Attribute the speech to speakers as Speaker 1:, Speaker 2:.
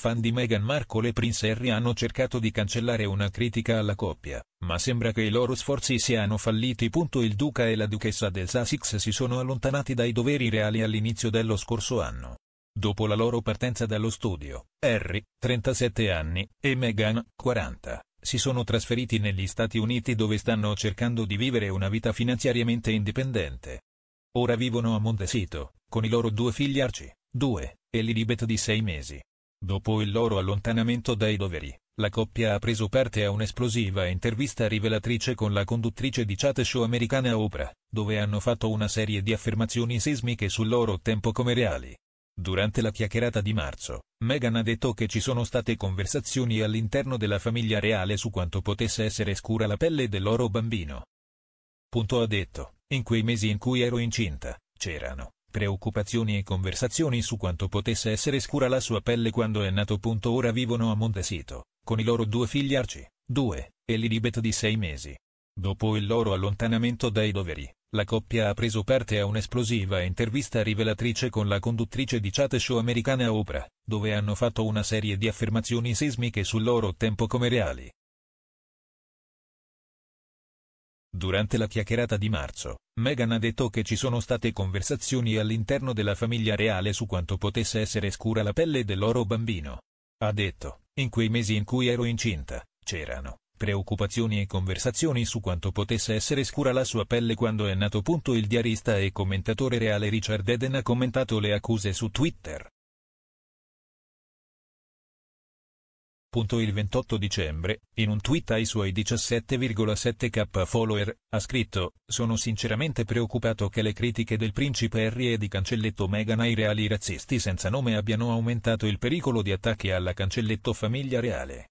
Speaker 1: fan di Meghan Markle e Prince Harry hanno cercato di cancellare una critica alla coppia, ma sembra che i loro sforzi siano falliti. Il duca e la duchessa del Sussex si sono allontanati dai doveri reali all'inizio dello scorso anno. Dopo la loro partenza dallo studio, Harry, 37 anni, e Meghan, 40, si sono trasferiti negli Stati Uniti dove stanno cercando di vivere una vita finanziariamente indipendente. Ora vivono a Montecito, con i loro due figli Archie, 2, e Lilibet di 6 mesi. Dopo il loro allontanamento dai doveri, la coppia ha preso parte a un'esplosiva intervista rivelatrice con la conduttrice di chat show americana Oprah, dove hanno fatto una serie di affermazioni sismiche sul loro tempo come reali. Durante la chiacchierata di marzo, Meghan ha detto che ci sono state conversazioni all'interno della famiglia reale su quanto potesse essere scura la pelle del loro bambino. Punto ha detto, in quei mesi in cui ero incinta, c'erano preoccupazioni e conversazioni su quanto potesse essere scura la sua pelle quando è nato. Ora vivono a Montesito, con i loro due figli Arci, due, e Lilibet di sei mesi. Dopo il loro allontanamento dai doveri, la coppia ha preso parte a un'esplosiva intervista rivelatrice con la conduttrice di chat show americana Oprah, dove hanno fatto una serie di affermazioni sismiche sul loro tempo come reali. Durante la chiacchierata di marzo, Meghan ha detto che ci sono state conversazioni all'interno della famiglia reale su quanto potesse essere scura la pelle del loro bambino. Ha detto, in quei mesi in cui ero incinta, c'erano preoccupazioni e conversazioni su quanto potesse essere scura la sua pelle quando è nato. Il diarista e commentatore reale Richard Eden ha commentato le accuse su Twitter. Il 28 dicembre, in un tweet ai suoi 17,7k follower, ha scritto, sono sinceramente preoccupato che le critiche del principe Harry e di cancelletto Meghan ai reali razzisti senza nome abbiano aumentato il pericolo di attacchi alla cancelletto famiglia reale.